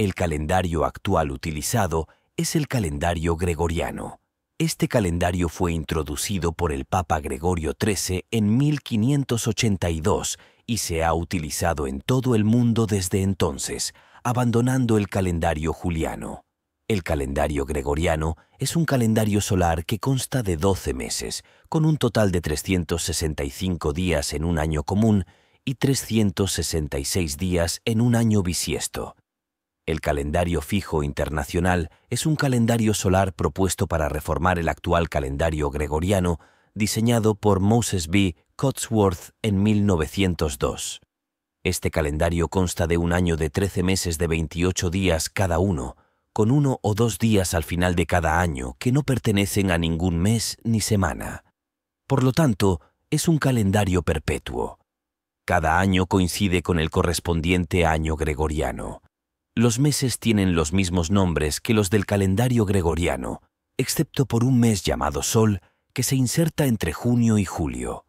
El calendario actual utilizado es el calendario gregoriano. Este calendario fue introducido por el Papa Gregorio XIII en 1582 y se ha utilizado en todo el mundo desde entonces, abandonando el calendario juliano. El calendario gregoriano es un calendario solar que consta de 12 meses, con un total de 365 días en un año común y 366 días en un año bisiesto. El calendario fijo internacional es un calendario solar propuesto para reformar el actual calendario gregoriano diseñado por Moses B. Cotsworth en 1902. Este calendario consta de un año de 13 meses de 28 días cada uno, con uno o dos días al final de cada año que no pertenecen a ningún mes ni semana. Por lo tanto, es un calendario perpetuo. Cada año coincide con el correspondiente año gregoriano. Los meses tienen los mismos nombres que los del calendario gregoriano, excepto por un mes llamado Sol, que se inserta entre junio y julio.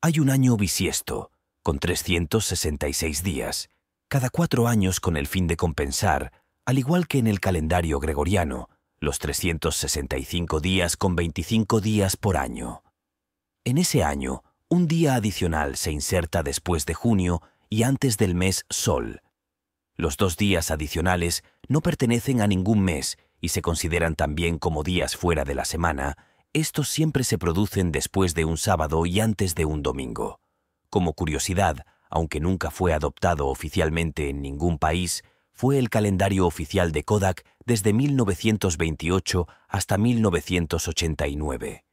Hay un año bisiesto, con 366 días, cada cuatro años con el fin de compensar, al igual que en el calendario gregoriano, los 365 días con 25 días por año. En ese año, un día adicional se inserta después de junio y antes del mes Sol, los dos días adicionales no pertenecen a ningún mes y se consideran también como días fuera de la semana. Estos siempre se producen después de un sábado y antes de un domingo. Como curiosidad, aunque nunca fue adoptado oficialmente en ningún país, fue el calendario oficial de Kodak desde 1928 hasta 1989.